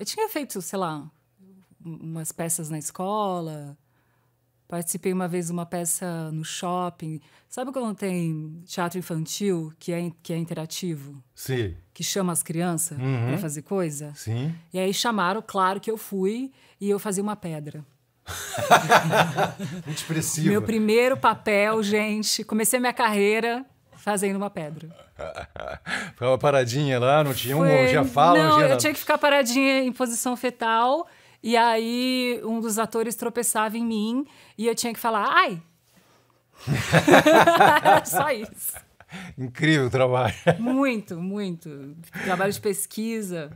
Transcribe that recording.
Eu tinha feito, sei lá, umas peças na escola. Participei uma vez de uma peça no shopping. Sabe quando tem teatro infantil que é, que é interativo? Sim. Que chama as crianças uhum. para fazer coisa? Sim. E aí chamaram, claro que eu fui, e eu fazia uma pedra. Muito expressivo. Meu primeiro papel, gente. Comecei minha carreira fazendo uma pedra. Ficava paradinha lá, não tinha Foi... um, já fala, não, não tinha eu tinha que ficar paradinha em posição fetal. E aí um dos atores tropeçava em mim e eu tinha que falar, ai! só isso. Incrível trabalho. Muito, muito. Trabalho de pesquisa.